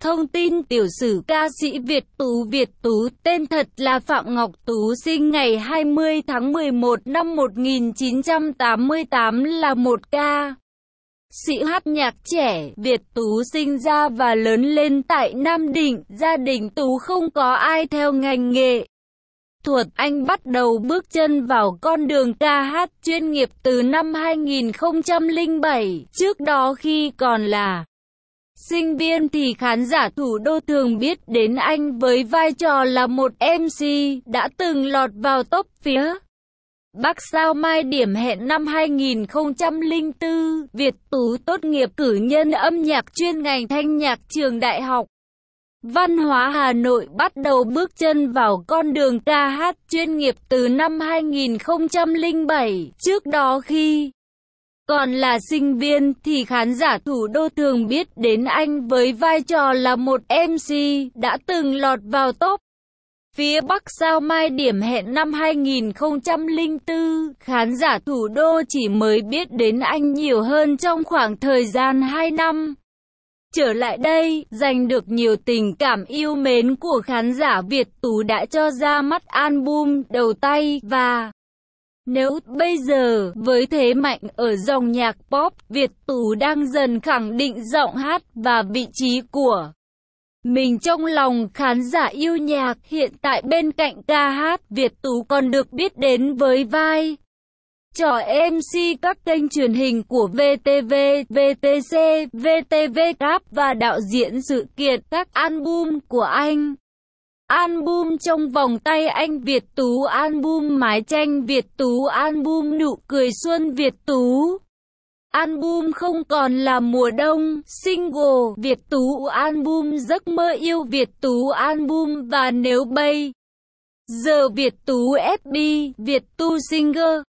Thông tin tiểu sử ca sĩ Việt Tú Việt Tú tên thật là Phạm Ngọc Tú sinh ngày 20 tháng 11 năm 1988 là một ca sĩ hát nhạc trẻ Việt Tú sinh ra và lớn lên tại Nam Định. Gia đình Tú không có ai theo ngành nghệ thuật anh bắt đầu bước chân vào con đường ca hát chuyên nghiệp từ năm 2007, trước đó khi còn là Sinh viên thì khán giả thủ đô thường biết đến anh với vai trò là một MC đã từng lọt vào top phía. Bắc Sao Mai điểm hẹn năm 2004, Việt Tú tốt nghiệp cử nhân âm nhạc chuyên ngành thanh nhạc trường đại học. Văn hóa Hà Nội bắt đầu bước chân vào con đường ca hát chuyên nghiệp từ năm 2007, trước đó khi còn là sinh viên thì khán giả thủ đô thường biết đến anh với vai trò là một MC đã từng lọt vào top. Phía Bắc sao mai điểm hẹn năm 2004, khán giả thủ đô chỉ mới biết đến anh nhiều hơn trong khoảng thời gian 2 năm. Trở lại đây, giành được nhiều tình cảm yêu mến của khán giả Việt Tú đã cho ra mắt album đầu tay và nếu bây giờ, với thế mạnh ở dòng nhạc pop, Việt Tú đang dần khẳng định giọng hát và vị trí của mình trong lòng khán giả yêu nhạc. Hiện tại bên cạnh ca hát, Việt Tú còn được biết đến với vai trò MC các kênh truyền hình của VTV, VTC, VTV Cup và đạo diễn sự kiện các album của anh. Album trong vòng tay anh Việt Tú Album mái tranh Việt Tú Album nụ cười xuân Việt Tú Album không còn là mùa đông, single Việt Tú album giấc mơ yêu Việt Tú album và nếu bay. Giờ Việt Tú FB, Việt tú Singer